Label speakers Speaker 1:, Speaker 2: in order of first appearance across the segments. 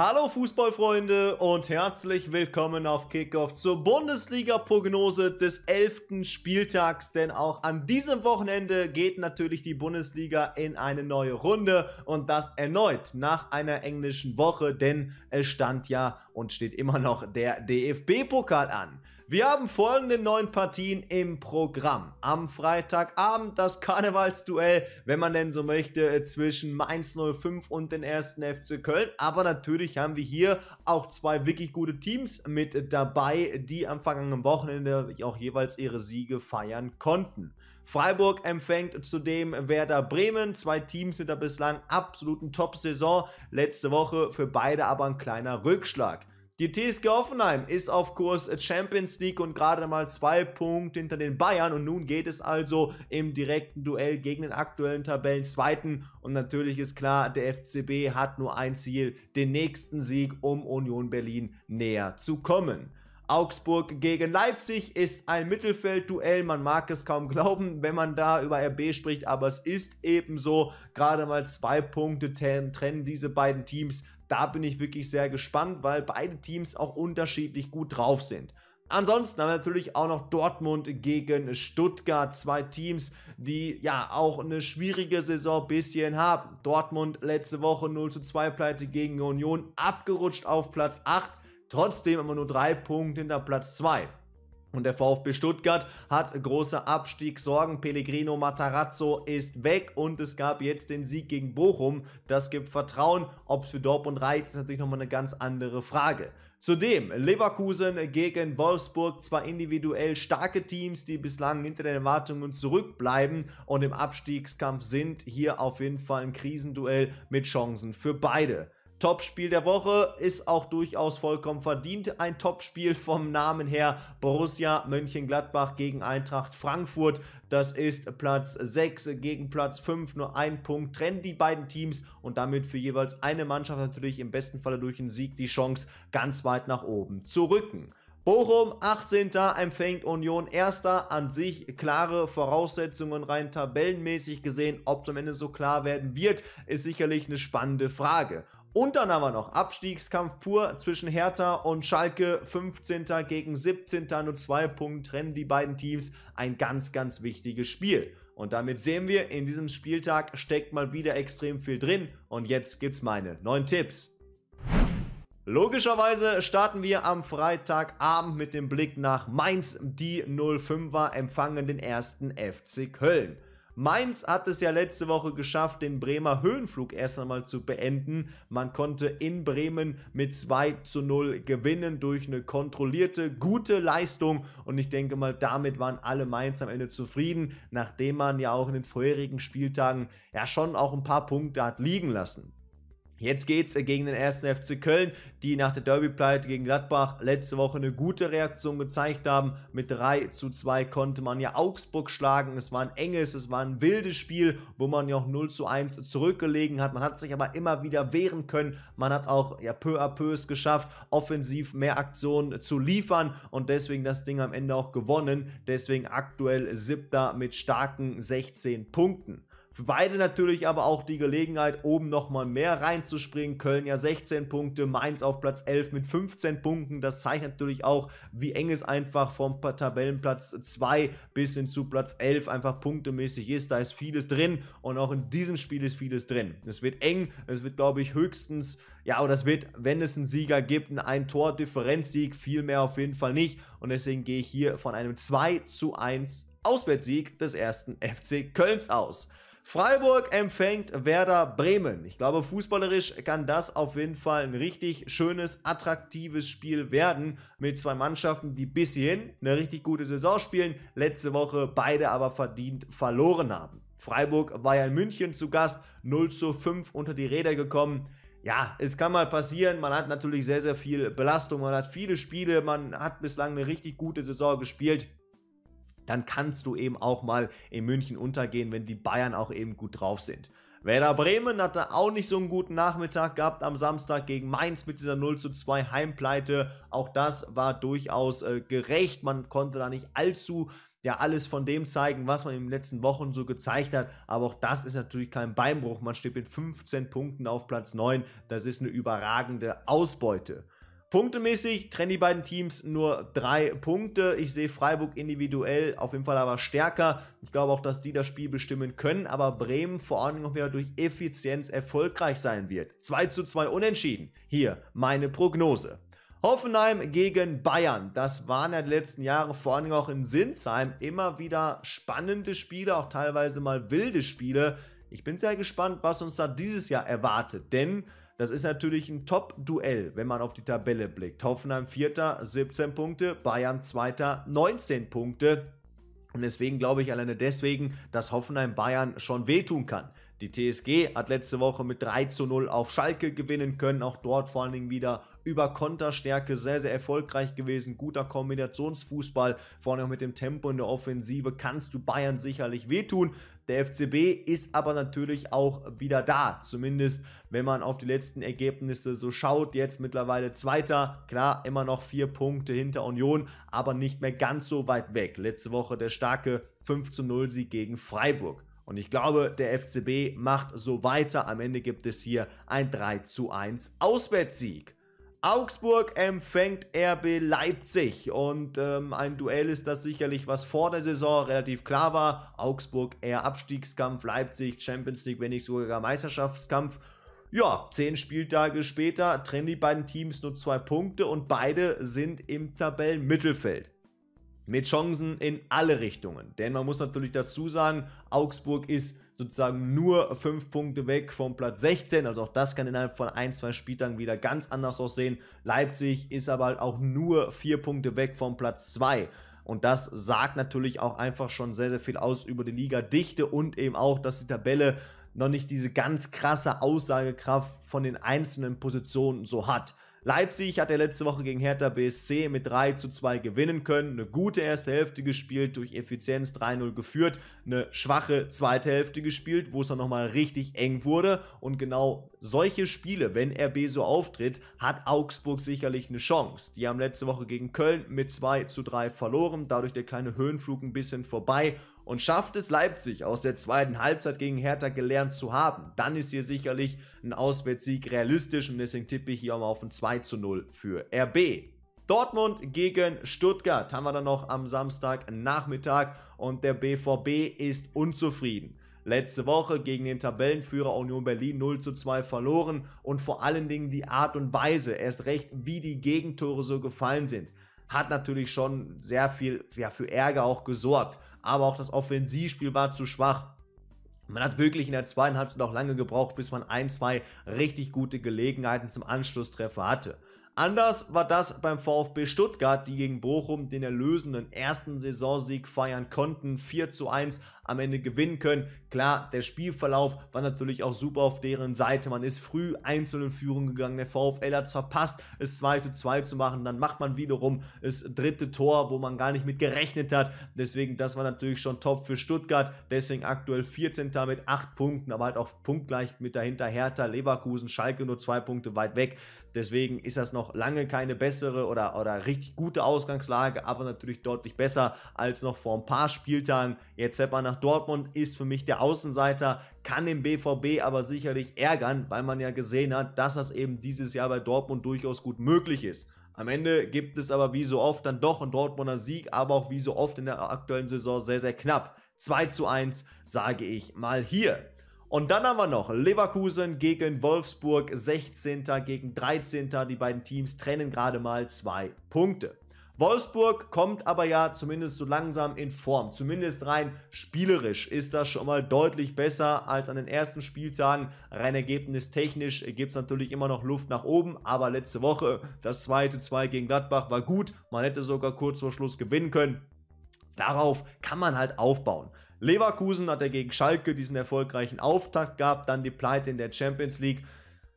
Speaker 1: Hallo Fußballfreunde und herzlich willkommen auf Kickoff zur Bundesliga-Prognose des 11. Spieltags. Denn auch an diesem Wochenende geht natürlich die Bundesliga in eine neue Runde und das erneut nach einer englischen Woche, denn es stand ja und steht immer noch der DFB-Pokal an. Wir haben folgende neun Partien im Programm. Am Freitagabend das Karnevalsduell, wenn man denn so möchte, zwischen Mainz 05 und den ersten FC Köln. Aber natürlich haben wir hier auch zwei wirklich gute Teams mit dabei, die am vergangenen Wochenende auch jeweils ihre Siege feiern konnten. Freiburg empfängt zudem Werder Bremen. Zwei Teams in der bislang absoluten Top-Saison. Letzte Woche für beide aber ein kleiner Rückschlag. Die TSG Hoffenheim ist auf Kurs Champions League und gerade mal zwei Punkte hinter den Bayern. Und nun geht es also im direkten Duell gegen den aktuellen Tabellenzweiten. Und natürlich ist klar, der FCB hat nur ein Ziel, den nächsten Sieg, um Union Berlin näher zu kommen. Augsburg gegen Leipzig ist ein Mittelfeldduell. Man mag es kaum glauben, wenn man da über RB spricht, aber es ist ebenso. Gerade mal zwei Punkte trennen diese beiden Teams. Da bin ich wirklich sehr gespannt, weil beide Teams auch unterschiedlich gut drauf sind. Ansonsten haben wir natürlich auch noch Dortmund gegen Stuttgart. Zwei Teams, die ja auch eine schwierige Saison bisschen haben. Dortmund letzte Woche 0 zu 2 Pleite gegen Union, abgerutscht auf Platz 8. Trotzdem immer nur drei Punkte hinter Platz 2. Und der VfB Stuttgart hat große Abstiegssorgen. Pellegrino Matarazzo ist weg und es gab jetzt den Sieg gegen Bochum. Das gibt Vertrauen. Ob es für Dortmund reicht, ist natürlich nochmal eine ganz andere Frage. Zudem Leverkusen gegen Wolfsburg, zwei individuell starke Teams, die bislang hinter den Erwartungen zurückbleiben und im Abstiegskampf sind. Hier auf jeden Fall ein Krisenduell mit Chancen für beide. Topspiel der Woche ist auch durchaus vollkommen verdient. Ein Topspiel vom Namen her. Borussia Mönchengladbach gegen Eintracht Frankfurt. Das ist Platz 6 gegen Platz 5. Nur ein Punkt trennt die beiden Teams und damit für jeweils eine Mannschaft natürlich im besten Falle durch einen Sieg die Chance ganz weit nach oben zu rücken. Bochum 18. empfängt Union 1. An sich klare Voraussetzungen rein tabellenmäßig gesehen. Ob es am Ende so klar werden wird, ist sicherlich eine spannende Frage. Und dann haben wir noch Abstiegskampf pur zwischen Hertha und Schalke. 15. gegen 17. Nur zwei Punkte trennen die beiden Teams. Ein ganz, ganz wichtiges Spiel. Und damit sehen wir, in diesem Spieltag steckt mal wieder extrem viel drin. Und jetzt gibt's meine neuen Tipps. Logischerweise starten wir am Freitagabend mit dem Blick nach Mainz. Die 05er empfangen den ersten FC Köln. Mainz hat es ja letzte Woche geschafft, den Bremer Höhenflug erst einmal zu beenden. Man konnte in Bremen mit 2 zu 0 gewinnen durch eine kontrollierte, gute Leistung. Und ich denke mal, damit waren alle Mainz am Ende zufrieden, nachdem man ja auch in den vorherigen Spieltagen ja schon auch ein paar Punkte hat liegen lassen. Jetzt geht's äh, gegen den ersten FC Köln, die nach der Derby-Pleite gegen Gladbach letzte Woche eine gute Reaktion gezeigt haben. Mit 3 zu 2 konnte man ja Augsburg schlagen. Es war ein enges, es war ein wildes Spiel, wo man ja auch 0 zu 1 zurückgelegen hat. Man hat sich aber immer wieder wehren können. Man hat auch ja peu à peu es geschafft, offensiv mehr Aktionen zu liefern und deswegen das Ding am Ende auch gewonnen. Deswegen aktuell siebter mit starken 16 Punkten. Für beide natürlich aber auch die Gelegenheit, oben nochmal mehr reinzuspringen. Köln ja 16 Punkte, Mainz auf Platz 11 mit 15 Punkten. Das zeigt natürlich auch, wie eng es einfach vom Tabellenplatz 2 bis hin zu Platz 11 einfach punktemäßig ist. Da ist vieles drin und auch in diesem Spiel ist vieles drin. Es wird eng, es wird glaube ich höchstens, ja, oder es wird, wenn es einen Sieger gibt, ein Ein-Tor-Differenzsieg, viel mehr auf jeden Fall nicht. Und deswegen gehe ich hier von einem 2 zu 1 Auswärtssieg des ersten FC Kölns aus. Freiburg empfängt Werder Bremen. Ich glaube, fußballerisch kann das auf jeden Fall ein richtig schönes, attraktives Spiel werden mit zwei Mannschaften, die bis hierhin eine richtig gute Saison spielen, letzte Woche beide aber verdient verloren haben. Freiburg war ja in München zu Gast, 0 zu 5 unter die Räder gekommen ja, es kann mal passieren. Man hat natürlich sehr, sehr viel Belastung. Man hat viele Spiele. Man hat bislang eine richtig gute Saison gespielt dann kannst du eben auch mal in München untergehen, wenn die Bayern auch eben gut drauf sind. Werder Bremen hatte auch nicht so einen guten Nachmittag gehabt am Samstag gegen Mainz mit dieser 0 zu 2 Heimpleite. Auch das war durchaus äh, gerecht. Man konnte da nicht allzu ja alles von dem zeigen, was man in den letzten Wochen so gezeigt hat. Aber auch das ist natürlich kein Beinbruch. Man steht mit 15 Punkten auf Platz 9. Das ist eine überragende Ausbeute. Punktemäßig trennen die beiden Teams nur drei Punkte. Ich sehe Freiburg individuell auf jeden Fall aber stärker. Ich glaube auch, dass die das Spiel bestimmen können, aber Bremen vor allem auch mehr durch Effizienz erfolgreich sein wird. 2 zu 2 unentschieden. Hier meine Prognose. Hoffenheim gegen Bayern. Das waren ja die letzten Jahre, vor allem auch in Sinsheim, immer wieder spannende Spiele, auch teilweise mal wilde Spiele. Ich bin sehr gespannt, was uns da dieses Jahr erwartet, denn das ist natürlich ein Top-Duell, wenn man auf die Tabelle blickt. Hoffenheim Vierter, 17 Punkte, Bayern Zweiter, 19 Punkte. Und deswegen glaube ich alleine deswegen, dass Hoffenheim Bayern schon wehtun kann. Die TSG hat letzte Woche mit 3 zu 0 auf Schalke gewinnen können, auch dort vor allen Dingen wieder über Konterstärke sehr, sehr erfolgreich gewesen, guter Kombinationsfußball, vorne auch mit dem Tempo in der Offensive kannst du Bayern sicherlich wehtun. Der FCB ist aber natürlich auch wieder da, zumindest wenn man auf die letzten Ergebnisse so schaut. Jetzt mittlerweile Zweiter, klar, immer noch vier Punkte hinter Union, aber nicht mehr ganz so weit weg. Letzte Woche der starke 5 0 Sieg gegen Freiburg. Und ich glaube, der FCB macht so weiter. Am Ende gibt es hier ein 3 1 Auswärtssieg. Augsburg empfängt RB Leipzig und ähm, ein Duell ist das sicherlich, was vor der Saison relativ klar war. Augsburg eher Abstiegskampf, Leipzig Champions League, wenn nicht sogar Meisterschaftskampf. Ja, zehn Spieltage später trennen die beiden Teams nur zwei Punkte und beide sind im Tabellenmittelfeld. Mit Chancen in alle Richtungen. Denn man muss natürlich dazu sagen, Augsburg ist sozusagen nur 5 Punkte weg vom Platz 16. Also auch das kann innerhalb von ein, zwei Spieltagen wieder ganz anders aussehen. Leipzig ist aber halt auch nur 4 Punkte weg vom Platz 2. Und das sagt natürlich auch einfach schon sehr, sehr viel aus über die Ligadichte und eben auch, dass die Tabelle noch nicht diese ganz krasse Aussagekraft von den einzelnen Positionen so hat. Leipzig hat er letzte Woche gegen Hertha BSC mit 3 zu 2 gewinnen können. Eine gute erste Hälfte gespielt, durch Effizienz 3-0 geführt. Eine schwache zweite Hälfte gespielt, wo es dann nochmal richtig eng wurde. Und genau solche Spiele, wenn RB so auftritt, hat Augsburg sicherlich eine Chance. Die haben letzte Woche gegen Köln mit 2 zu 3 verloren, dadurch der kleine Höhenflug ein bisschen vorbei und schafft es Leipzig aus der zweiten Halbzeit gegen Hertha gelernt zu haben, dann ist hier sicherlich ein Auswärtssieg realistisch und deswegen tippe ich hier auch mal auf ein 2 zu 0 für RB. Dortmund gegen Stuttgart haben wir dann noch am Samstag Nachmittag und der BVB ist unzufrieden. Letzte Woche gegen den Tabellenführer Union Berlin 0 zu 2 verloren und vor allen Dingen die Art und Weise, erst recht wie die Gegentore so gefallen sind, hat natürlich schon sehr viel ja, für Ärger auch gesorgt aber auch das Offensivspiel war zu schwach. Man hat wirklich in der zweiten Halbzeit auch lange gebraucht, bis man ein, zwei richtig gute Gelegenheiten zum Anschlusstreffer hatte. Anders war das beim VfB Stuttgart, die gegen Bochum den erlösenden ersten Saisonsieg feiern konnten, 4 zu 1 am Ende gewinnen können. Klar, der Spielverlauf war natürlich auch super auf deren Seite. Man ist früh einzeln in Führung gegangen. Der VfL hat es verpasst, es 2 zu 2 zu machen. Dann macht man wiederum das dritte Tor, wo man gar nicht mit gerechnet hat. Deswegen, das war natürlich schon top für Stuttgart. Deswegen aktuell 14. mit 8 Punkten, aber halt auch punktgleich mit dahinter Hertha, Leverkusen, Schalke nur 2 Punkte weit weg. Deswegen ist das noch lange keine bessere oder, oder richtig gute Ausgangslage, aber natürlich deutlich besser als noch vor ein paar Spieltagen. Jetzt Zepper nach Dortmund ist für mich der Außenseiter, kann den BVB aber sicherlich ärgern, weil man ja gesehen hat, dass das eben dieses Jahr bei Dortmund durchaus gut möglich ist. Am Ende gibt es aber wie so oft dann doch einen Dortmunder Sieg, aber auch wie so oft in der aktuellen Saison sehr, sehr knapp. 2 zu 1 sage ich mal hier. Und dann haben wir noch Leverkusen gegen Wolfsburg, 16. gegen 13. Die beiden Teams trennen gerade mal zwei Punkte. Wolfsburg kommt aber ja zumindest so langsam in Form. Zumindest rein spielerisch ist das schon mal deutlich besser als an den ersten Spieltagen. Rein ergebnistechnisch gibt es natürlich immer noch Luft nach oben, aber letzte Woche das zweite 2 gegen Gladbach war gut. Man hätte sogar kurz vor Schluss gewinnen können. Darauf kann man halt aufbauen. Leverkusen hat er gegen Schalke diesen erfolgreichen Auftakt gehabt, dann die Pleite in der Champions League.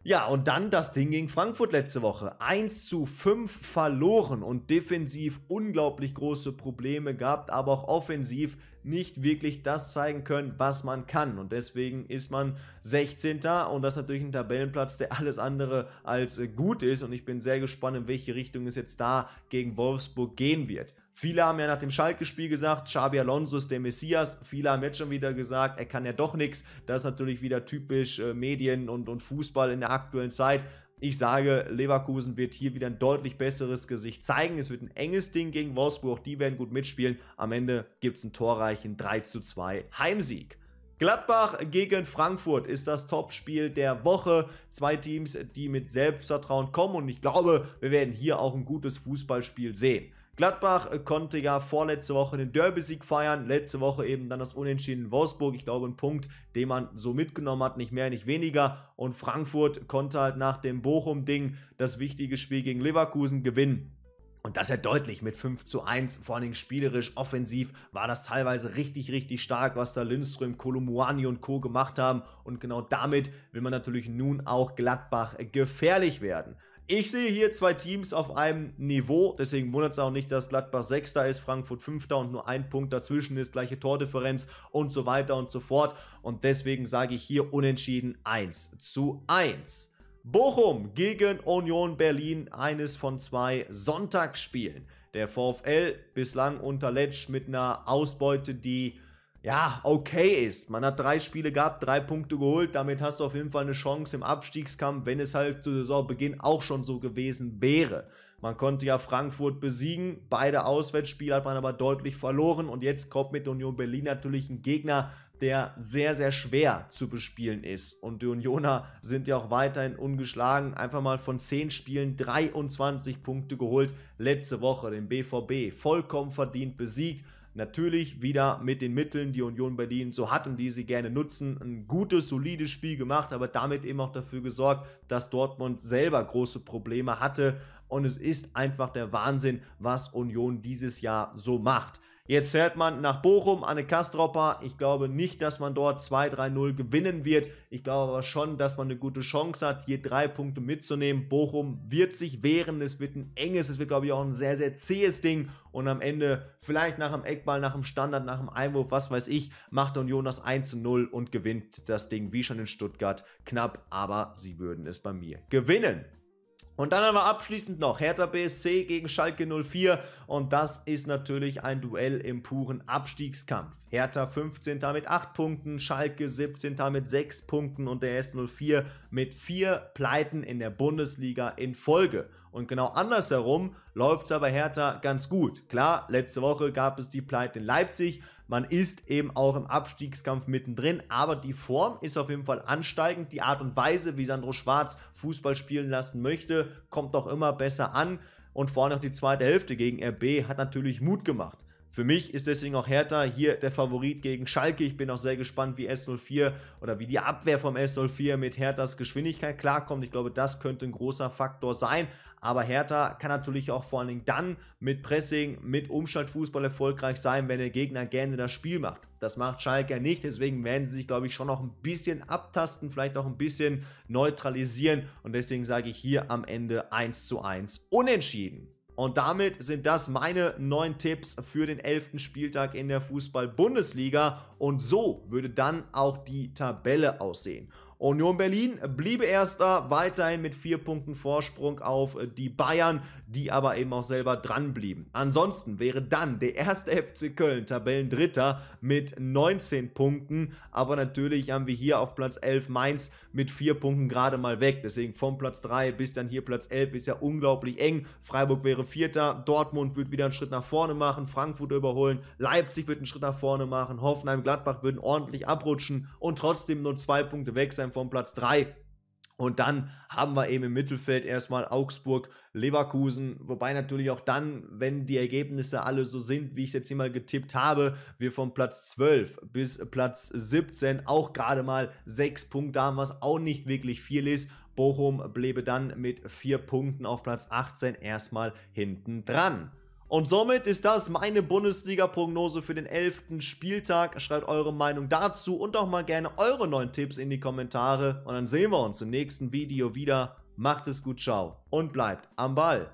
Speaker 1: Ja, und dann das Ding gegen Frankfurt letzte Woche. 1 zu 5 verloren und defensiv unglaublich große Probleme gehabt, aber auch offensiv nicht wirklich das zeigen können, was man kann. Und deswegen ist man 16. und das ist natürlich ein Tabellenplatz, der alles andere als äh, gut ist. Und ich bin sehr gespannt, in welche Richtung es jetzt da gegen Wolfsburg gehen wird. Viele haben ja nach dem Schalke-Spiel gesagt, Xabi Alonso ist der Messias. Viele haben jetzt schon wieder gesagt, er kann ja doch nichts. Das ist natürlich wieder typisch äh, Medien und, und Fußball in der aktuellen Zeit. Ich sage, Leverkusen wird hier wieder ein deutlich besseres Gesicht zeigen. Es wird ein enges Ding gegen Wolfsburg. die werden gut mitspielen. Am Ende gibt es einen torreichen 3:2 Heimsieg. Gladbach gegen Frankfurt ist das Topspiel der Woche. Zwei Teams, die mit Selbstvertrauen kommen und ich glaube, wir werden hier auch ein gutes Fußballspiel sehen. Gladbach äh, konnte ja vorletzte Woche den Derby-Sieg feiern, letzte Woche eben dann das Unentschieden in Wolfsburg. Ich glaube, ein Punkt, den man so mitgenommen hat, nicht mehr, nicht weniger. Und Frankfurt konnte halt nach dem Bochum-Ding das wichtige Spiel gegen Leverkusen gewinnen. Und das ja deutlich mit 5 zu 1, vor allem spielerisch, offensiv, war das teilweise richtig, richtig stark, was da Lindström, Kolumuani und Co. gemacht haben. Und genau damit will man natürlich nun auch Gladbach äh, gefährlich werden. Ich sehe hier zwei Teams auf einem Niveau, deswegen wundert es auch nicht, dass Gladbach Sechster ist, Frankfurt Fünfter und nur ein Punkt dazwischen ist, gleiche Tordifferenz und so weiter und so fort. Und deswegen sage ich hier unentschieden 1 zu 1. Bochum gegen Union Berlin, eines von zwei Sonntagsspielen. Der VfL bislang unter Letsch mit einer Ausbeute, die ja, okay ist. Man hat drei Spiele gehabt, drei Punkte geholt, damit hast du auf jeden Fall eine Chance im Abstiegskampf, wenn es halt zu Saisonbeginn auch schon so gewesen wäre. Man konnte ja Frankfurt besiegen, beide Auswärtsspiele hat man aber deutlich verloren und jetzt kommt mit Union Berlin natürlich ein Gegner, der sehr, sehr schwer zu bespielen ist. Und die Unioner sind ja auch weiterhin ungeschlagen. Einfach mal von 10 Spielen 23 Punkte geholt. Letzte Woche den BVB vollkommen verdient besiegt. Natürlich wieder mit den Mitteln, die Union Berlin so hat und die sie gerne nutzen, ein gutes, solides Spiel gemacht, aber damit eben auch dafür gesorgt, dass Dortmund selber große Probleme hatte. Und es ist einfach der Wahnsinn, was Union dieses Jahr so macht. Jetzt hört man nach Bochum an Anne Kastropper. Ich glaube nicht, dass man dort 2-3-0 gewinnen wird. Ich glaube aber schon, dass man eine gute Chance hat, hier drei Punkte mitzunehmen. Bochum wird sich wehren. Es wird ein enges, es wird, glaube ich, auch ein sehr, sehr zähes Ding. Und am Ende, vielleicht nach dem Eckball, nach dem Standard, nach dem Einwurf, was weiß ich, macht Union das 1-0 und gewinnt das Ding wie schon in Stuttgart. Knapp, aber sie würden es bei mir gewinnen. Und dann haben wir abschließend noch Hertha BSC gegen Schalke 04 und das ist natürlich ein Duell im puren Abstiegskampf. Hertha 15. mit 8 Punkten, Schalke 17. mit 6 Punkten und der S04 mit 4 Pleiten in der Bundesliga in Folge. Und genau andersherum läuft es aber Hertha ganz gut. Klar, letzte Woche gab es die Pleite in Leipzig, man ist eben auch im Abstiegskampf mittendrin, aber die Form ist auf jeden Fall ansteigend. Die Art und Weise, wie Sandro Schwarz Fußball spielen lassen möchte, kommt auch immer besser an. Und vorne noch die zweite Hälfte gegen RB hat natürlich Mut gemacht. Für mich ist deswegen auch Hertha hier der Favorit gegen Schalke. Ich bin auch sehr gespannt, wie S04 oder wie die Abwehr vom S04 mit Herthas Geschwindigkeit klarkommt. Ich glaube, das könnte ein großer Faktor sein. Aber Hertha kann natürlich auch vor allen Dingen dann mit Pressing, mit Umschaltfußball erfolgreich sein, wenn der Gegner gerne das Spiel macht. Das macht Schalke nicht, deswegen werden sie sich, glaube ich, schon noch ein bisschen abtasten, vielleicht noch ein bisschen neutralisieren. Und deswegen sage ich hier am Ende 1 zu 1 unentschieden. Und damit sind das meine neun Tipps für den elften Spieltag in der Fußball-Bundesliga. Und so würde dann auch die Tabelle aussehen. Union Berlin bliebe erster, weiterhin mit vier Punkten Vorsprung auf äh, die Bayern, die aber eben auch selber dran blieben. Ansonsten wäre dann der erste FC Köln Tabellendritter mit 19 Punkten, aber natürlich haben wir hier auf Platz 11 Mainz mit vier Punkten gerade mal weg. Deswegen vom Platz 3 bis dann hier Platz 11 ist ja unglaublich eng. Freiburg wäre Vierter, Dortmund wird wieder einen Schritt nach vorne machen, Frankfurt überholen, Leipzig wird einen Schritt nach vorne machen, Hoffenheim, Gladbach würden ordentlich abrutschen und trotzdem nur zwei Punkte weg sein Prozent von Platz 3. Und dann haben wir eben im Mittelfeld erstmal Augsburg, Leverkusen, wobei natürlich auch dann, wenn die Ergebnisse alle so sind, wie ich es jetzt hier mal getippt habe, wir von Platz 12 bis Platz 17 auch gerade mal 6 Punkte haben, was auch nicht wirklich viel ist. Bochum bliebe dann mit 4 Punkten auf Platz 18 erstmal hinten dran. Und somit ist das meine Bundesliga-Prognose für den 11. Spieltag. Schreibt eure Meinung dazu und auch mal gerne eure neuen Tipps in die Kommentare. Und dann sehen wir uns im nächsten Video wieder. Macht es gut, ciao und bleibt am Ball.